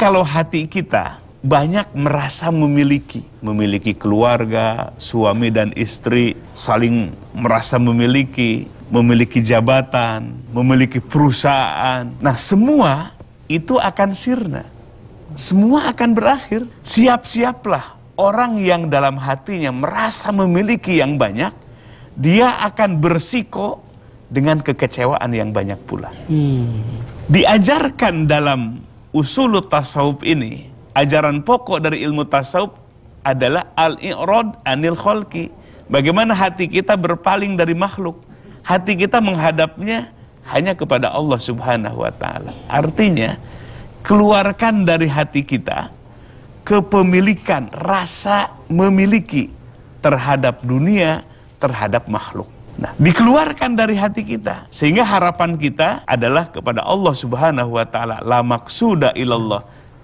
Kalau hati kita banyak merasa memiliki, memiliki keluarga, suami dan istri, saling merasa memiliki, memiliki jabatan, memiliki perusahaan. Nah, semua itu akan sirna. Semua akan berakhir. Siap-siaplah orang yang dalam hatinya merasa memiliki yang banyak, dia akan bersiko dengan kekecewaan yang banyak pula. Hmm. Diajarkan dalam usul tasawuf ini, ajaran pokok dari ilmu tasawuf adalah al-i'rad anil kholki. Bagaimana hati kita berpaling dari makhluk. Hati kita menghadapnya hanya kepada Allah subhanahu wa ta'ala. Artinya, keluarkan dari hati kita kepemilikan, rasa memiliki terhadap dunia, terhadap makhluk. Nah, dikeluarkan dari hati kita. Sehingga harapan kita adalah kepada Allah Subhanahu wa taala. La maksuda ilallah.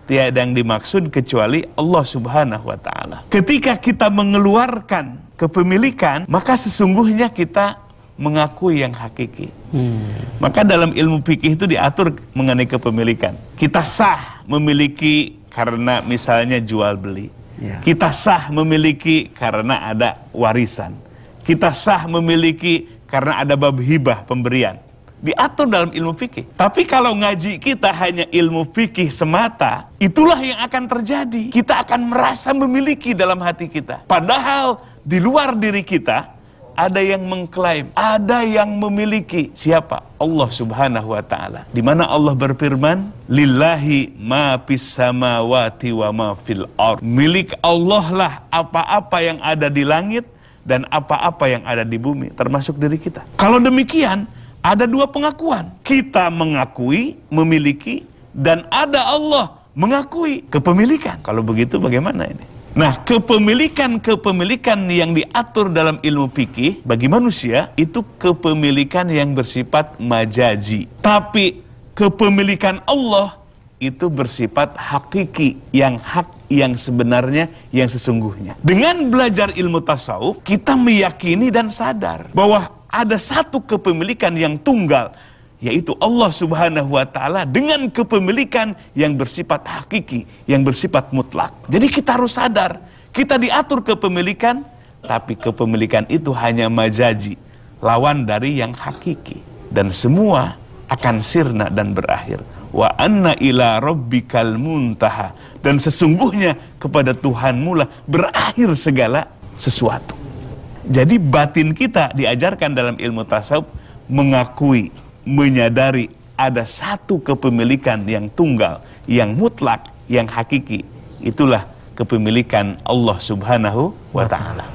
Tiada yang dimaksud kecuali Allah Subhanahu wa taala. Ketika kita mengeluarkan kepemilikan, maka sesungguhnya kita mengakui yang hakiki. Hmm. Maka dalam ilmu fikih itu diatur mengenai kepemilikan. Kita sah memiliki karena misalnya jual beli. Yeah. Kita sah memiliki karena ada warisan. Kita sah memiliki karena ada bab hibah pemberian. Diatur dalam ilmu fikih. Tapi kalau ngaji kita hanya ilmu fikih semata, itulah yang akan terjadi. Kita akan merasa memiliki dalam hati kita. Padahal di luar diri kita ada yang mengklaim, ada yang memiliki. Siapa? Allah Subhanahu wa taala. Di mana Allah berfirman, "Lillahi ma fis samawati wa ma fil ard." Milik Allah lah apa-apa yang ada di langit dan apa-apa yang ada di bumi termasuk diri kita. Kalau demikian, ada dua pengakuan. Kita mengakui memiliki dan ada Allah mengakui kepemilikan. Kalau begitu bagaimana ini? Nah, kepemilikan-kepemilikan yang diatur dalam ilmu fikih bagi manusia itu kepemilikan yang bersifat majaji. Tapi kepemilikan Allah itu bersifat hakiki yang hak yang sebenarnya, yang sesungguhnya. Dengan belajar ilmu tasawuf, kita meyakini dan sadar bahwa ada satu kepemilikan yang tunggal, yaitu Allah Subhanahu wa taala dengan kepemilikan yang bersifat hakiki, yang bersifat mutlak. Jadi kita harus sadar, kita diatur kepemilikan, tapi kepemilikan itu hanya majaji, lawan dari yang hakiki. Dan semua akan sirna dan berakhir. Wa anna ila rabbikal muntaha. Dan sesungguhnya kepada Tuhanmu lah berakhir segala sesuatu. Jadi batin kita diajarkan dalam ilmu tasawuf mengakui, menyadari ada satu kepemilikan yang tunggal, yang mutlak, yang hakiki. Itulah kepemilikan Allah Subhanahu wa taala.